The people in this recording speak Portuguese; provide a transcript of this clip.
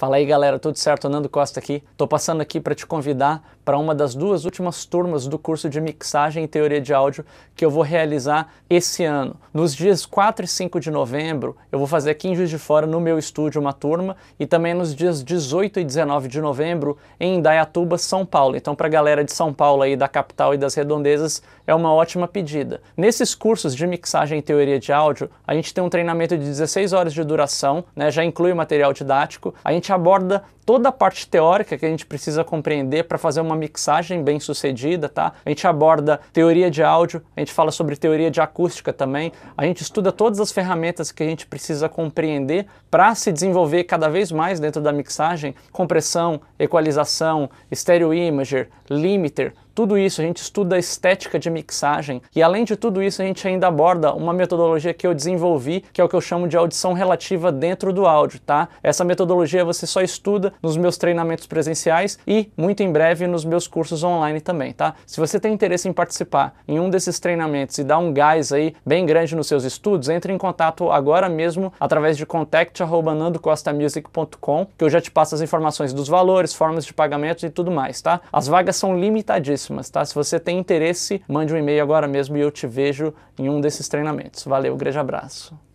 Fala aí galera, tudo certo? Nando Costa aqui. Tô passando aqui para te convidar para uma das duas últimas turmas do curso de mixagem e teoria de áudio que eu vou realizar esse ano. Nos dias 4 e 5 de novembro, eu vou fazer aqui em Juiz de Fora, no meu estúdio, uma turma e também nos dias 18 e 19 de novembro em Indaiatuba, São Paulo. Então, para a galera de São Paulo aí da capital e das redondezas, é uma ótima pedida. Nesses cursos de mixagem e teoria de áudio, a gente tem um treinamento de 16 horas de duração, né? Já inclui material didático. A gente gente aborda toda a parte teórica que a gente precisa compreender para fazer uma mixagem bem sucedida, tá? A gente aborda teoria de áudio, a gente fala sobre teoria de acústica também, a gente estuda todas as ferramentas que a gente precisa compreender para se desenvolver cada vez mais dentro da mixagem, compressão, equalização, stereo imager, limiter, tudo isso, a gente estuda a estética de mixagem e além de tudo isso, a gente ainda aborda uma metodologia que eu desenvolvi, que é o que eu chamo de audição relativa dentro do áudio, tá? Essa metodologia você só estuda nos meus treinamentos presenciais e muito em breve nos meus cursos online também, tá? Se você tem interesse em participar em um desses treinamentos e dar um gás aí bem grande nos seus estudos, entre em contato agora mesmo através de contact@nandocostamusic.com, que eu já te passo as informações dos valores, formas de pagamento e tudo mais, tá? As vagas são limitadíssimas tá? Se você tem interesse, mande um e-mail agora mesmo e eu te vejo em um desses treinamentos. Valeu, grande abraço.